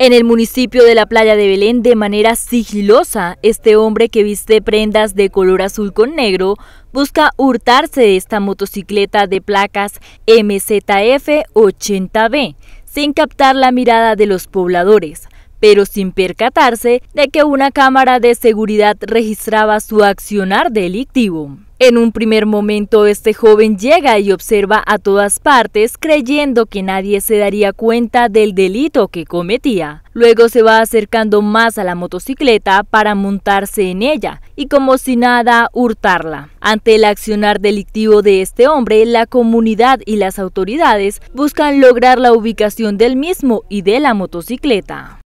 En el municipio de la playa de Belén, de manera sigilosa, este hombre que viste prendas de color azul con negro busca hurtarse de esta motocicleta de placas MZF 80B, sin captar la mirada de los pobladores pero sin percatarse de que una cámara de seguridad registraba su accionar delictivo. En un primer momento este joven llega y observa a todas partes creyendo que nadie se daría cuenta del delito que cometía. Luego se va acercando más a la motocicleta para montarse en ella y como si nada hurtarla. Ante el accionar delictivo de este hombre, la comunidad y las autoridades buscan lograr la ubicación del mismo y de la motocicleta.